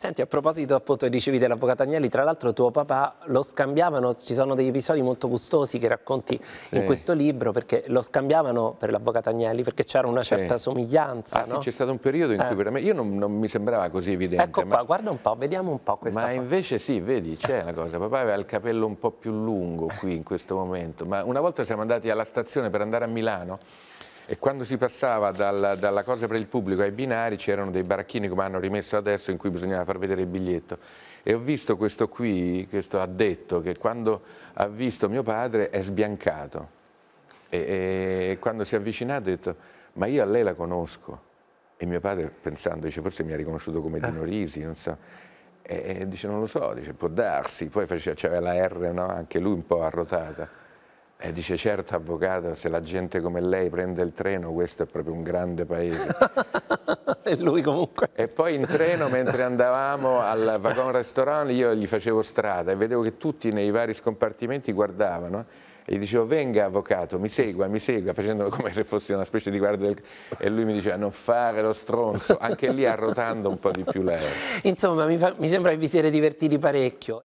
Senti, a proposito appunto dicevi dell'avvocato Agnelli, tra l'altro tuo papà lo scambiavano, ci sono degli episodi molto gustosi che racconti sì. in questo libro, perché lo scambiavano per l'avvocato Agnelli, perché c'era una sì. certa somiglianza. Ah no? sì, c'è stato un periodo in eh. cui veramente, io non, non, mi sembrava così evidente. Ecco ma... qua, guarda un po', vediamo un po' questa Ma fa... invece sì, vedi, c'è una cosa, papà aveva il capello un po' più lungo qui in questo momento, ma una volta siamo andati alla stazione per andare a Milano, e quando si passava dal, dalla cosa per il pubblico ai binari c'erano dei baracchini come hanno rimesso adesso in cui bisognava far vedere il biglietto e ho visto questo qui, questo addetto che quando ha visto mio padre è sbiancato e, e quando si è avvicinato ha detto ma io a lei la conosco e mio padre pensando dice forse mi ha riconosciuto come eh. Dino Risi, non so e, e dice non lo so, dice può darsi, poi c'era la R no? anche lui un po' arrotata e eh, dice, certo avvocato, se la gente come lei prende il treno, questo è proprio un grande paese. e lui comunque. E poi in treno, mentre andavamo al Vagon Restaurant, io gli facevo strada e vedevo che tutti nei vari scompartimenti guardavano e gli dicevo, venga avvocato, mi segua, mi segua, facendo come se fosse una specie di guardia del... E lui mi diceva, non fare lo stronzo, anche lì arrotando un po' di più lei. Insomma, mi, fa... mi sembra che vi siete divertiti parecchio.